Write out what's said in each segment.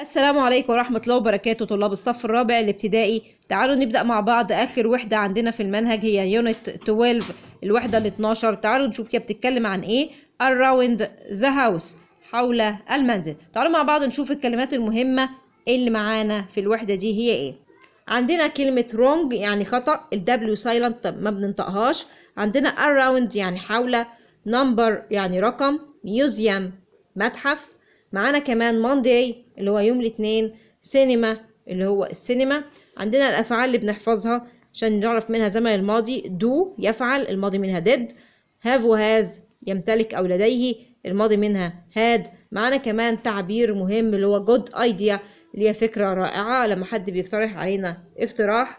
السلام عليكم ورحمة الله وبركاته طلاب الصف الرابع الابتدائي تعالوا نبدأ مع بعض آخر وحدة عندنا في المنهج هي يونت 12 الوحدة ال 12 تعالوا نشوف كده بتتكلم عن إيه around the house حول المنزل تعالوا مع بعض نشوف الكلمات المهمة اللي معانا في الوحدة دي هي إيه عندنا كلمة wrong يعني خطأ ال W silent ما بننطقهاش عندنا around يعني حول number يعني رقم museum متحف معانا كمان ماندي اللي هو يوم الاثنين سينما اللي هو السينما عندنا الافعال اللي بنحفظها عشان نعرف منها زمن الماضي دو يفعل الماضي منها ديد هاف وهاز يمتلك او لديه الماضي منها هاد معانا كمان تعبير مهم اللي هو جود ايديا اللي هي فكره رائعه لما حد بيقترح علينا اقتراح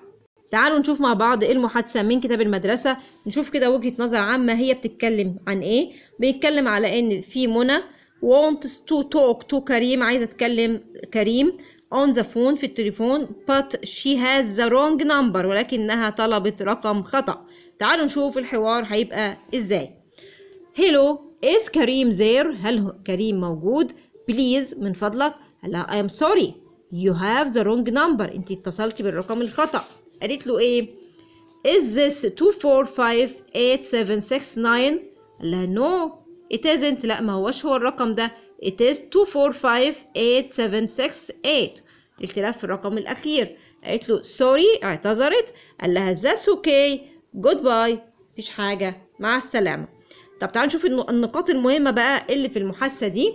تعالوا نشوف مع بعض ايه المحادثه من كتاب المدرسه نشوف كده وجهه نظر عامه هي بتتكلم عن ايه بيتكلم على ان في منى wants to talk to كريم عايزة أتكلم كريم on the phone في التليفون but she has the wrong number ولكنها طلبت رقم خطأ تعالوا نشوف الحوار هيبقى إزاي hello is كريم there هل كريم موجود please من فضلك لا I am sorry you have the wrong number انت اتصلتي بالرقم الخطأ قالت له ايه is this 2458769 لا no it isn't لا ما هوش هو الرقم ده it is 2458768 الاختلاف في الرقم الأخير قالت له سوري اعتذرت قال لها ذاتس اوكي جود باي مفيش حاجة مع السلامة طب تعالوا نشوف النقاط المهمة بقى اللي في المحادثة دي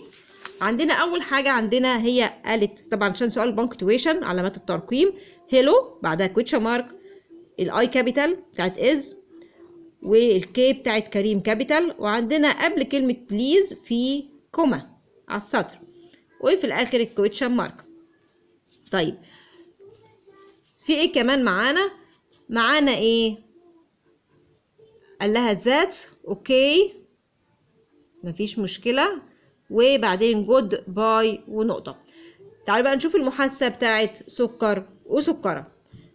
عندنا أول حاجة عندنا هي قالت طبعا عشان سؤال بانكتويشن علامات الترقيم هيلو بعدها كويتشا مارك الاي كابيتال بتاعت از والكي بتاعت كريم كابيتال وعندنا قبل كلمة بليز في كوما على السطر وفي الآخر الكويتشن مارك طيب في ايه كمان معانا معانا ايه قال لها ذات اوكي مفيش مشكلة وبعدين جود باي ونقطة تعالوا بقى نشوف المحاسة بتاعت سكر وسكرة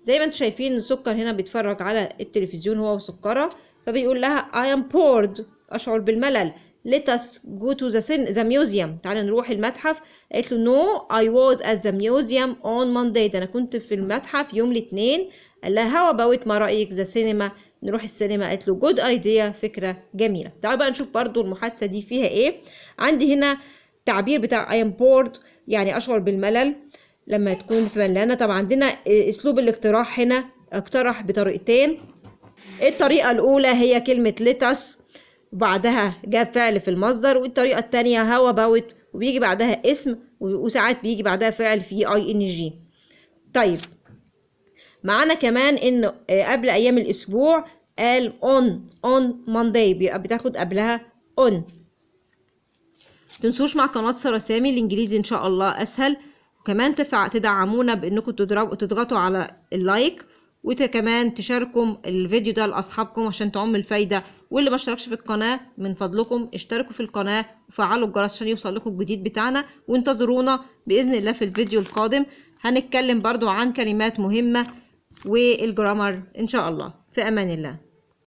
زي ما انتوا شايفين السكر هنا بيتفرج على التلفزيون هو وسكرة فبيقول لها I am bored أشعر بالملل let us go to the, the museum تعالى نروح المتحف قالت له no I was at the museum on Monday ده أنا كنت في المتحف يوم الاثنين قال لها how about ما رأيك the cinema نروح السينما قالت له Good idea فكرة جميلة تعال بقى نشوف برضو المحادثة دي فيها ايه عندي هنا تعبير بتاع I am bored يعني أشعر بالملل لما تكون في ملانة طبعا عندنا أسلوب الاقتراح هنا اقترح بطريقتين إيه الطريقة الأولى هي كلمة لتس وبعدها جاء فعل في المصدر والطريقة التانية هاو باوت وبيجي بعدها اسم وساعات بيجي بعدها فعل في اي ان جي طيب معانا كمان ان آه، قبل ايام الاسبوع قال on on Monday بيبقى بتاخد قبلها on تنسوش مع قناة سامي الانجليزي ان شاء الله اسهل وكمان تدعمونا بانكم تضغطوا على اللايك وكمان تشاركوا الفيديو ده لاصحابكم عشان تعم الفايده واللي ما اشتركش في القناه من فضلكم اشتركوا في القناه وفعلوا الجرس عشان يوصل لكم الجديد بتاعنا وانتظرونا باذن الله في الفيديو القادم هنتكلم برضو عن كلمات مهمه والجرامر ان شاء الله في امان الله